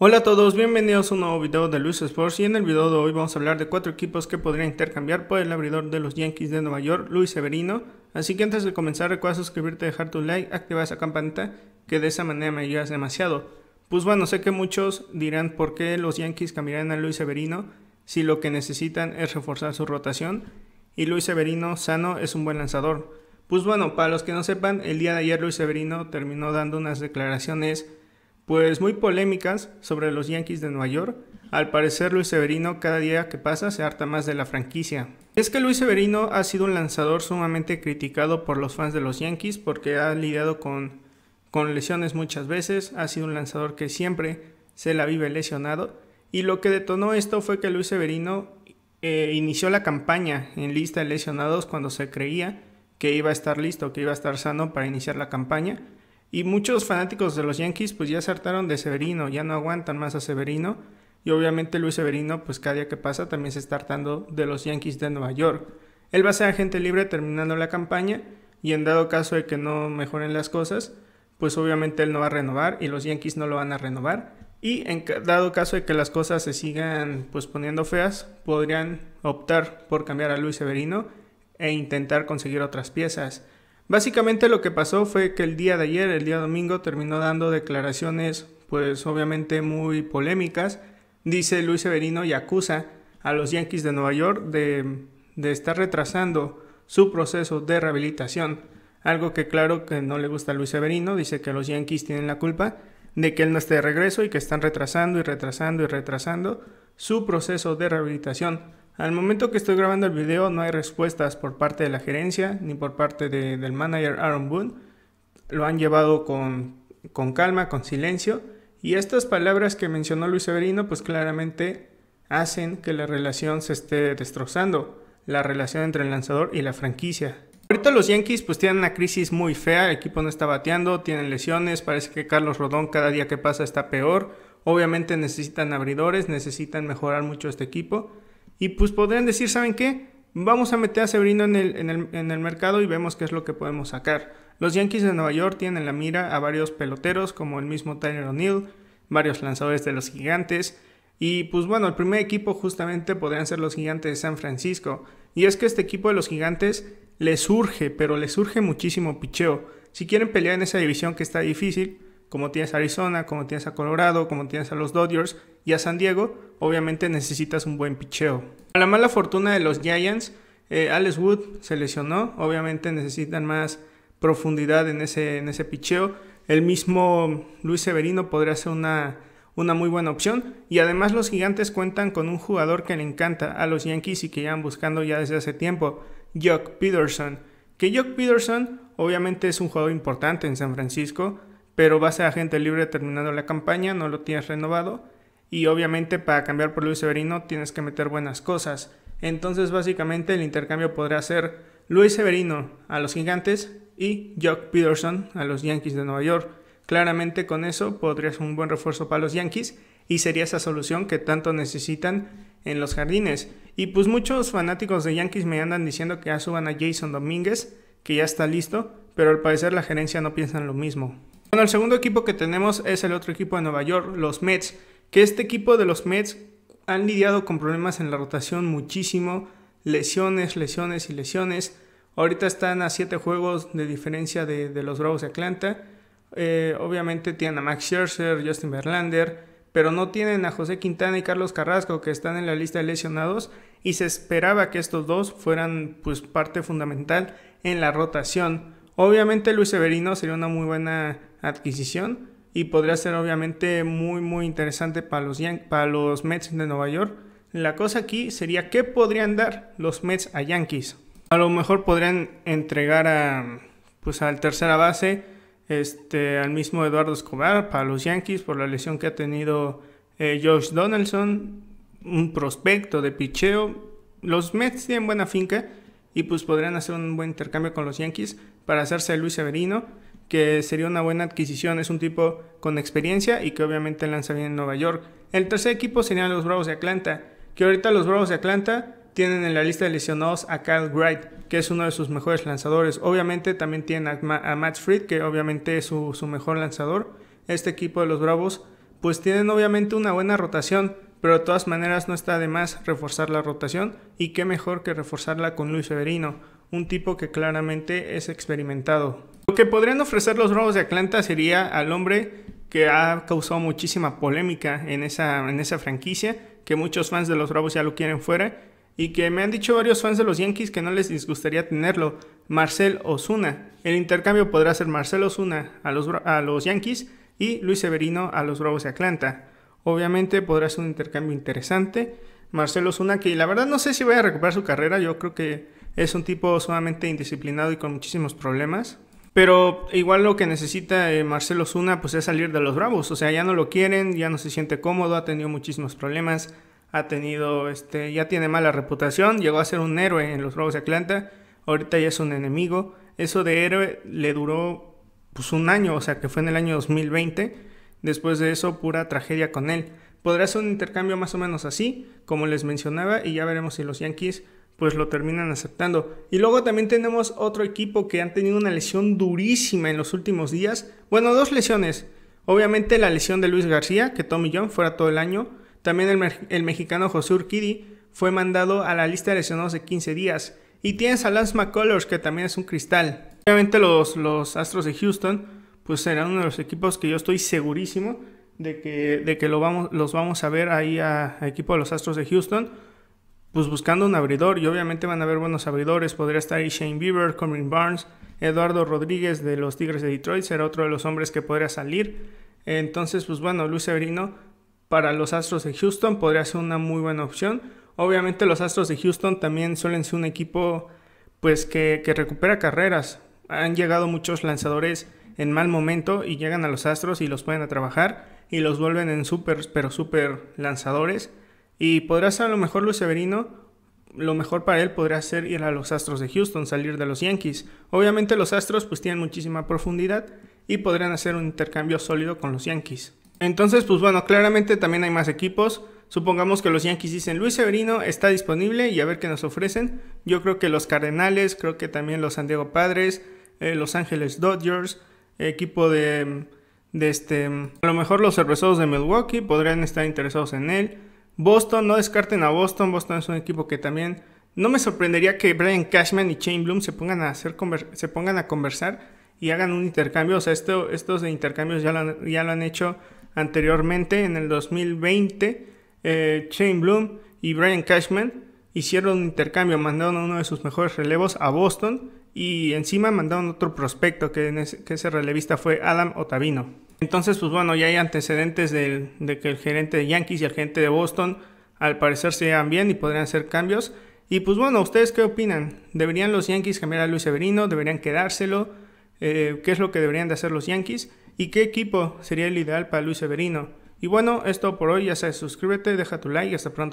Hola a todos, bienvenidos a un nuevo video de Luis Sports y en el video de hoy vamos a hablar de cuatro equipos que podrían intercambiar por el abridor de los Yankees de Nueva York, Luis Severino. Así que antes de comenzar recuerda suscribirte, dejar tu like, activar esa campanita que de esa manera me ayudas demasiado. Pues bueno, sé que muchos dirán por qué los Yankees cambiarán a Luis Severino si lo que necesitan es reforzar su rotación y Luis Severino sano es un buen lanzador. Pues bueno, para los que no sepan, el día de ayer Luis Severino terminó dando unas declaraciones pues muy polémicas sobre los Yankees de Nueva York. Al parecer Luis Severino cada día que pasa se harta más de la franquicia. Es que Luis Severino ha sido un lanzador sumamente criticado por los fans de los Yankees porque ha lidiado con, lesiones muchas veces, ha sido un lanzador que siempre se la vive lesionado y lo que detonó esto fue que Luis Severino eh, inició la campaña en lista de lesionados cuando se creía que iba a estar listo, que iba a estar sano para iniciar la campaña y muchos fanáticos de los Yankees pues ya se hartaron de Severino, ya no aguantan más a Severino. Y obviamente Luis Severino pues cada día que pasa también se está hartando de los Yankees de Nueva York. Él va a ser agente libre terminando la campaña y en dado caso de que no mejoren las cosas, pues obviamente él no va a renovar y los Yankees no lo van a renovar. Y en dado caso de que las cosas se sigan pues poniendo feas, podrían optar por cambiar a Luis Severino e intentar conseguir otras piezas. Básicamente lo que pasó fue que el día de ayer, el día domingo, terminó dando declaraciones pues obviamente muy polémicas. Dice Luis Severino y acusa a los Yankees de Nueva York de, de estar retrasando su proceso de rehabilitación. Algo que claro que no le gusta a Luis Severino, dice que los Yankees tienen la culpa de que él no esté de regreso y que están retrasando y retrasando y retrasando su proceso de rehabilitación. Al momento que estoy grabando el video no hay respuestas por parte de la gerencia ni por parte del manager Aaron Boone. Lo han llevado con, con calma, con silencio. Y estas palabras que mencionó Luis Severino pues claramente hacen que la relación se esté destrozando. La relación entre el lanzador y la franquicia. Ahorita los Yankees pues tienen una crisis muy fea, el equipo no está bateando, tienen lesiones, parece que Carlos Rodón cada día que pasa está peor. Obviamente necesitan abridores, necesitan mejorar mucho este equipo. Y pues podrían decir, ¿saben qué? Vamos a meter a Severino en el, mercado y vemos qué es lo que podemos sacar. Los Yankees de Nueva York tienen la mira a varios peloteros, como el mismo Tyler O'Neill, varios lanzadores de los gigantes. Y pues bueno, el primer equipo justamente podrían ser los gigantes de San Francisco. Y es que este equipo de los gigantes les surge, pero les surge muchísimo picheo. Si quieren pelear en esa división que está difícil, como tienes a Arizona, como tienes a Colorado, como tienes a los Dodgers y a San Diego, obviamente necesitas un buen picheo. A la mala fortuna de los Giants, eh, Alex Wood se lesionó, obviamente necesitan más profundidad en ese, en ese picheo. El mismo Luis Severino podría ser una, muy buena opción. Y además los gigantes cuentan con un jugador que le encanta a los Yankees y que llevan buscando ya desde hace tiempo, Jock Peterson. Que Jock Peterson obviamente es un jugador importante en San Francisco, pero va a ser agente libre terminando la campaña, no lo tienes renovado. Y obviamente para cambiar por Luis Severino tienes que meter buenas cosas. Entonces básicamente el intercambio podría ser Luis Severino a los Gigantes y Jock Peterson a los Yankees de Nueva York. Claramente con eso podrías un buen refuerzo para los Yankees y sería esa solución que tanto necesitan en los jardines. Y pues muchos fanáticos de Yankees me andan diciendo que ya suban a Jason Domínguez, que ya está listo, pero al parecer la gerencia no piensa en lo mismo. Bueno, el segundo equipo que tenemos es el otro equipo de Nueva York, los Mets, que este equipo de los Mets han lidiado con problemas en la rotación muchísimo, lesiones, lesiones y lesiones. Ahorita están a 7 juegos de diferencia de, los Bravos de Atlanta. Eh, obviamente tienen a Max Scherzer, Justin Verlander, pero no tienen a José Quintana y Carlos Carrasco que están en la lista de lesionados y se esperaba que estos dos fueran pues parte fundamental en la rotación. Obviamente Luis Severino sería una muy buena adquisición y podría ser obviamente muy muy interesante para los, para los Mets de Nueva York. La cosa aquí sería que podrían dar los Mets a Yankees. A lo mejor podrían entregar a pues al tercera base este al mismo Eduardo Escobar para los Yankees por la lesión que ha tenido eh, Josh Donaldson, un prospecto de picheo. Los Mets tienen buena finca y pues podrían hacer un buen intercambio con los Yankees para hacerse Luis Severino que sería una buena adquisición. Es un tipo con experiencia y que obviamente lanza bien en Nueva York. El tercer equipo serían los Bravos de Atlanta, que ahorita los Bravos de Atlanta tienen en la lista de lesionados a Kyle Wright, que es uno de sus mejores lanzadores. Obviamente también tienen a, Matt Fried, que obviamente es su, su mejor lanzador. Este equipo de los Bravos, pues tienen obviamente una buena rotación, pero de todas maneras no está de más reforzar la rotación y qué mejor que reforzarla con Luis Severino, un tipo que claramente es experimentado. Lo que podrían ofrecer los Bravos de Atlanta sería al hombre que ha causado muchísima polémica en esa, franquicia, que muchos fans de los Bravos ya lo quieren fuera, y que me han dicho varios fans de los Yankees que no les disgustaría tenerlo, Marcel Osuna. El intercambio podrá ser Marcel Osuna a los, Yankees y Luis Severino a los Bravos de Atlanta. Obviamente podrá ser un intercambio interesante. Marcel Osuna, que la verdad no sé si vaya a recuperar su carrera, yo creo que es un tipo sumamente indisciplinado y con muchísimos problemas. Pero igual lo que necesita eh, Marcelo Zuna pues es salir de los Bravos, o sea, ya no lo quieren, ya no se siente cómodo, ha tenido muchísimos problemas, ha tenido este ya tiene mala reputación, llegó a ser un héroe en los Bravos de Atlanta, ahorita ya es un enemigo. Eso de héroe le duró pues un año, o sea, que fue en el año 2020. Después de eso, pura tragedia con él. Podrá ser un intercambio más o menos así, como les mencionaba, y ya veremos si los Yankees pues lo terminan aceptando. Y luego también tenemos otro equipo que han tenido una lesión durísima en los últimos días. Bueno, dos lesiones. Obviamente la lesión de Luis García, que Tommy John fuera todo el año. También el, mexicano José Urquidi fue mandado a la lista de lesionados de 15 días. Y tienes a Lance McCullers, que también es un cristal. Obviamente los, los Astros de Houston, pues serán uno de los equipos que yo estoy segurísimo de que, de que lo vamos, los vamos a ver ahí a, a equipo de los Astros de Houston pues buscando un abridor y obviamente van a haber buenos abridores. Podría estar ahí Shane Bieber, Corbin Barnes, Eduardo Rodríguez de los Tigres de Detroit, será otro de los hombres que podría salir. Entonces, pues bueno, Luis Severino para los Astros de Houston podría ser una muy buena opción. Obviamente los Astros de Houston también suelen ser un equipo pues que, recupera carreras. Han llegado muchos lanzadores en mal momento y llegan a los Astros y los pueden a trabajar y los vuelven en super pero super lanzadores. Y podrá ser a lo mejor Luis Severino, lo mejor para él podría ser ir a los Astros de Houston, salir de los Yankees. Obviamente los Astros pues tienen muchísima profundidad y podrían hacer un intercambio sólido con los Yankees. Entonces pues bueno, claramente también hay más equipos. Supongamos que los Yankees dicen Luis Severino está disponible y a ver qué nos ofrecen. Yo creo que los Cardenales, creo que también los San Diego Padres, eh, Los Ángeles Dodgers, equipo de, de este, a lo mejor los cervezados de Milwaukee podrían estar interesados en él. Boston, no descarten a Boston. Boston es un equipo que también. No me sorprendería que Brian Cashman y Chain Bloom se pongan a, hacer se pongan a conversar y hagan un intercambio. O sea, esto, estos intercambios ya lo, han, ya lo han hecho anteriormente. En el 2020, Chain eh, Bloom y Brian Cashman hicieron un intercambio, mandaron a uno de sus mejores relevos a Boston y encima mandaron otro prospecto que, ese, relevista fue Adam Otavino. Entonces, pues bueno, ya hay antecedentes de, que el gerente de Yankees y el gerente de Boston al parecer se llevan bien y podrían hacer cambios. Y pues bueno, ¿ustedes qué opinan? ¿Deberían los Yankees cambiar a Luis Severino? ¿Deberían quedárselo? Eh, ¿Qué es lo que deberían de hacer los Yankees? ¿Y qué equipo sería el ideal para Luis Severino? Y bueno, esto por hoy, ya sabes, suscríbete, deja tu like y hasta pronto.